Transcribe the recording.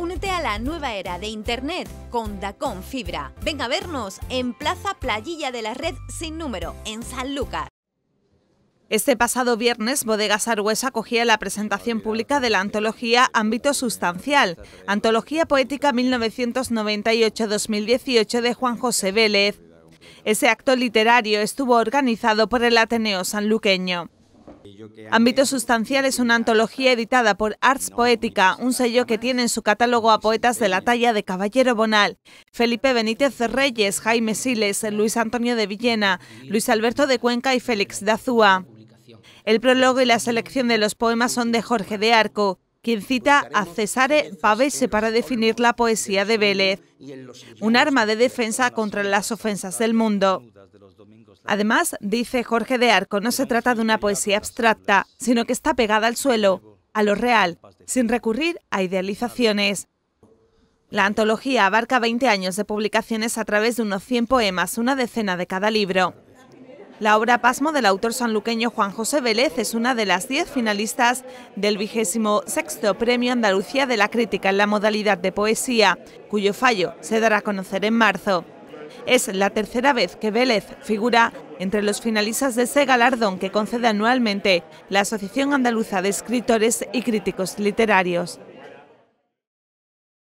Únete a la nueva era de Internet con Dacon Fibra. Venga a vernos en Plaza Playilla de la Red sin número, en San Lucas. Este pasado viernes, Bodegas Argüesa acogía la presentación pública de la antología Ámbito Sustancial, Antología Poética 1998-2018 de Juan José Vélez. Ese acto literario estuvo organizado por el Ateneo Sanluqueño. Ámbito sustancial es una antología editada por Arts Poética, un sello que tiene en su catálogo a poetas de la talla de Caballero Bonal, Felipe Benítez Reyes, Jaime Siles, Luis Antonio de Villena, Luis Alberto de Cuenca y Félix de Azúa. El prólogo y la selección de los poemas son de Jorge de Arco, quien cita a Cesare Pavese para definir la poesía de Vélez, un arma de defensa contra las ofensas del mundo. Además, dice Jorge de Arco, no se trata de una poesía abstracta, sino que está pegada al suelo, a lo real, sin recurrir a idealizaciones. La antología abarca 20 años de publicaciones a través de unos 100 poemas, una decena de cada libro. La obra Pasmo del autor sanluqueño Juan José Vélez es una de las 10 finalistas del vigésimo sexto Premio Andalucía de la Crítica en la modalidad de poesía, cuyo fallo se dará a conocer en marzo. Es la tercera vez que Vélez figura entre los finalistas de ese galardón que concede anualmente la Asociación Andaluza de Escritores y Críticos Literarios.